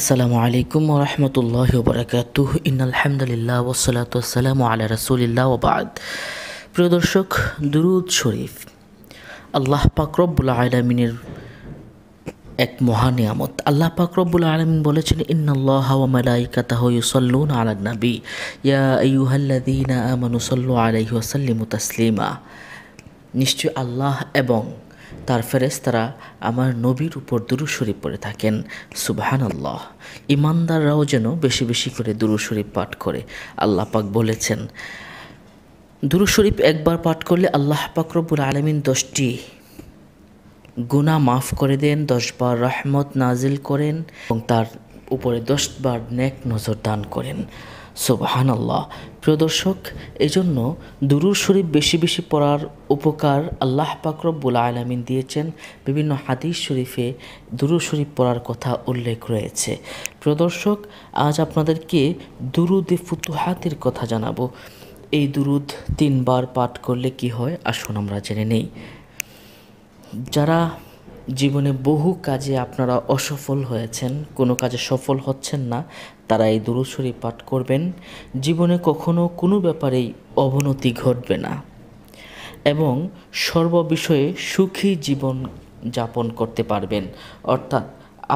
আসসালামু আলাইকুম রহমতুল্লাহ বরাকাতুহ ইন আলহামদুলিল্লাহ ওসলাত আসসালামু আলা রসুলিল্লাহ ওবাদ প্রিয় দর্শক দুরুদ শরীফ আল্লাহ পাকরবুল আলমিনের এক মহানিয়ামত আল্লাহ পাকরবুল আলমিন বলেছেন ইন্নাল্লাহ ইউসল্লুন আলান নবী ইয়া আইয়ুহাল্লাদিনা আমানু সাল্লু আলাইহি ওয়াসাল্লিমু তাসলিমা নিশ্চয় আল্লাহ এবং তার ফেরেস্তারা আমার নবীর উপর দুরু শরীফ পড়ে থাকেন সুবাহান আল্লাহ ইমানদাররাও যেন বেশি বেশি করে দুরু শরীফ পাঠ করে আল্লাহ পাক বলেছেন দুরু শরীফ একবার পাঠ করলে আল্লাহ পাক রব্বুল আলমিন দশটি গুণা মাফ করে দেন দশবার রহমত নাজিল করেন এবং তার উপরে দশবার নেক নজর দান করেন সোবহান আল্লাহ প্রিয় দর্শক এজন্য দুরুর শরীফ বেশি বেশি পড়ার উপকার আল্লাহ পাকরব্বুল আলামিন দিয়েছেন বিভিন্ন হাদিস শরীফে দুরুর শরীফ পড়ার কথা উল্লেখ রয়েছে প্রিয় দর্শক আজ আপনাদেরকে দুরুদে ফুতুহাতের কথা জানাবো এই দুরুদ তিনবার পাঠ করলে কি হয় আসুন আমরা জেনে নেই যারা জীবনে বহু কাজে আপনারা অসফল হয়েছেন কোনো কাজে সফল হচ্ছেন না তারা এই দুরুসরি পাঠ করবেন জীবনে কখনো কোনো ব্যাপারেই অবনতি ঘটবে না এবং সর্ববিষয়ে সুখী জীবন যাপন করতে পারবেন অর্থাৎ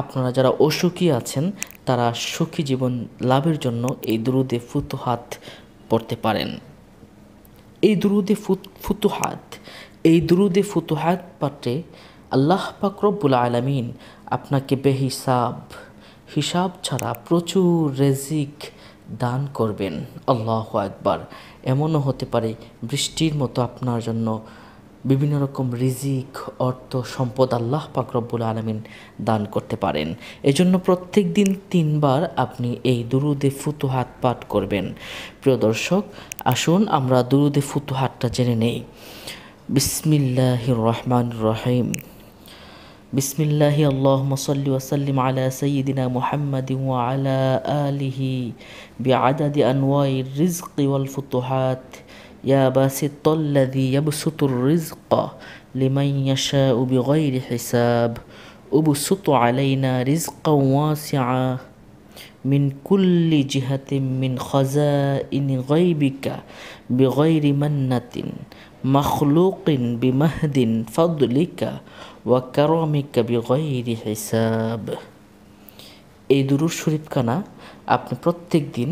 আপনারা যারা অসুখী আছেন তারা সুখী জীবন লাভের জন্য এই দুরুদে ফুতুহাত পড়তে পারেন এই দুরুদে ফুতুহাত এই দুরুদে ফুতুহাত পাঠে আল্লাহ পাকরব্বুল আলমিন আপনাকে বেহিসাব হিসাব ছাড়া প্রচুর রেজিক দান করবেন আল্লাহ একবার এমনও হতে পারে বৃষ্টির মতো আপনার জন্য বিভিন্ন রকম রিজিক অর্থ সম্পদ আল্লাহ পাকরব্বুল আলমিন দান করতে পারেন এজন্য প্রত্যেক দিন তিনবার আপনি এই দুরুদে ফুতুহাত পাঠ করবেন প্রিয় দর্শক আসুন আমরা দুরুদে ফুতুহাতটা জেনে নেই বিসমিল্লাহ রহমান রহিম بسم الله اللهم صل وسلم على سيدنا محمد وعلى آله بعدد أنواع الرزق والفتوحات يا باسط الذي يبسط الرزق لمن يشاء بغير حساب ابسط علينا رزقا واسعا من كل جهة من خزائن غيبك بغير منة মখলুকিন বিমাহদিন ফদলিকা ওয়া কারমিকা বিগৈরি হিসাব এই দুরুর শরীফখানা আপনি প্রত্যেক দিন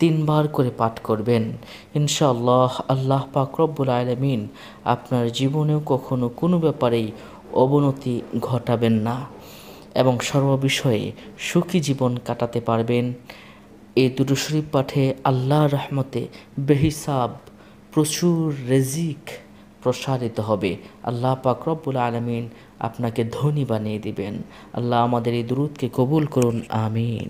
তিনবার করে পাঠ করবেন ইনশাআল্লাহ আল্লাহ পাকরব্বুল আলমিন আপনার জীবনেও কখনো কোনো ব্যাপারেই অবনতি ঘটাবেন না এবং সর্ববিষয়ে সুখী জীবন কাটাতে পারবেন এই দুটো শরীফ পাঠে আল্লাহর রহমতে বেহিসাব প্রচুর রেজিক প্রসারিত হবে আল্লাহ পাক রব্বুল আলমিন আপনাকে ধনী বানিয়ে দিবেন আল্লাহ আমাদের এই দূরতকে কবুল করুন আমিন